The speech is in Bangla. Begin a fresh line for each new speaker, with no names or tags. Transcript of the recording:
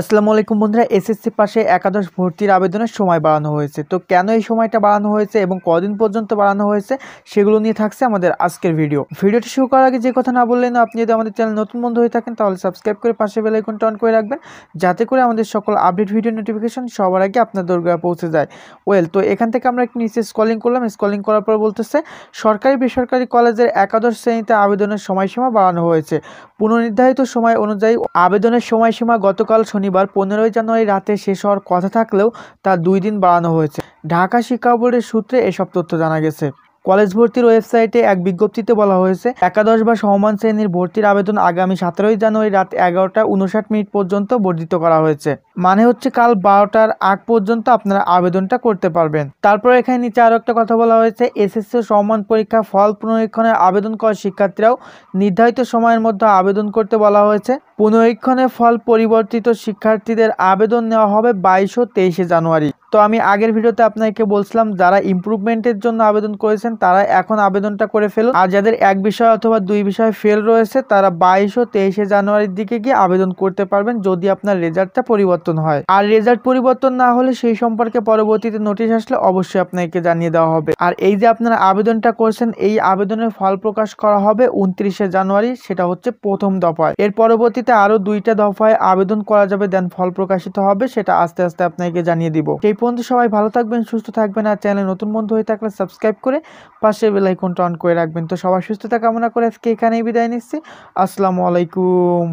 আসসালামু আলাইকুম বন্ধুরা এসএসসি পাশে একাদশ ভর্তির আবেদনের সময় বাড়ানো হয়েছে তো কেন এই সময়টা বাড়ানো হয়েছে এবং কদিন পর্যন্ত বাড়ানো হয়েছে সেগুলো নিয়ে থাকছে আমাদের আজকের ভিডিও ভিডিওটি শুরু করার আগে যে কথা না বললেন আপনি যদি আমাদের চ্যানেল নতুন বন্ধু হয়ে থাকেন তাহলে সাবস্ক্রাইব করে পাশে বেলাইকনটা টন করে রাখবেন যাতে করে আমাদের সকল আপডেট ভিডিও নোটিফিকেশন সবার আগে আপনার দরগায় পৌঁছে যায় ওয়েল তো এখান থেকে আমরা একটু নিচে স্কলিং করলাম স্কলিং করার পর বলতেছে সরকারি বেসরকারি কলেজের একাদশ শ্রেণীতে আবেদনের সময়সীমা বাড়ানো হয়েছে পুনর্নির্ধারিত সময় অনুযায়ী আবেদনের সময়সীমা গতকাল শনিবার শনিবার পনেরোই জানুয়ারি রাতে শেষ হওয়ার কথা থাকলেও তা দুই দিন বাড়ানো হয়েছে ঢাকা শিক্ষা বোর্ডের সূত্রে এসব তথ্য জানা গেছে কলেজ ভর্তির ওয়েবসাইটে এক বিজ্ঞপ্তিতে বলা হয়েছে একাদশ বা সমান শ্রেণীর ভর্তির আবেদন আগামী সতেরোই জানুয়ারি রাত এগারোটা উনষাট মিনিট পর্যন্ত বর্ধিত করা হয়েছে মানে হচ্ছে কাল বারোটার আগ পর্যন্ত আপনারা আবেদনটা করতে পারবেন তারপর এখানে নিচে আরও একটা কথা বলা হয়েছে এসএসসি সম্মান পরীক্ষা ফল পুনরীক্ষণে আবেদন করা শিক্ষার্থীরাও নির্ধারিত সময়ের মধ্যে আবেদন করতে বলা হয়েছে পুনরীক্ষণে ফল পরিবর্তিত শিক্ষার্থীদের আবেদন নেওয়া হবে বাইশ ও তেইশে জানুয়ারি তো আমি আগের ভিডিওতে আপনাকে বলছিলাম যারা ইম্প্রুভমেন্টের জন্য আবেদন করেছেন তারা এখন আবেদনটা করে ফেলুন আর যাদের এক বিষয় অথবা দুই বিষয় ফেল রয়েছে তারা বাইশ ও তেইশে জানুয়ারির দিকে গিয়ে আবেদন করতে পারবেন যদি আপনার রেজাল্টটা পরিবর্তন পরিবর্তন হয় আর রেজাল্ট পরিবর্তন না হলে সেই সম্পর্কে পরবর্তীতে নোটিশ আসলে অবশ্যই আপনাকে জানিয়ে দেওয়া হবে আর এই যে আপনারা আবেদনটা করছেন এই আবেদনের ফল প্রকাশ করা হবে উনত্রিশে জানুয়ারি সেটা হচ্ছে প্রথম দফায় এর পরবর্তীতে আরো দুইটা দফায় আবেদন করা যাবে দেন ফল প্রকাশিত হবে সেটা আস্তে আস্তে আপনাকে জানিয়ে দিব সেই পর্যন্ত সবাই ভালো থাকবেন সুস্থ থাকবেন আর চ্যানেল নতুন বন্ধু হয়ে থাকলে সাবস্ক্রাইব করে পাশে বেলাইকনটা অন করে রাখবেন তো সবাই সুস্থতা কামনা করে আজকে এখানেই বিদায় নিচ্ছি আসসালামু আলাইকুম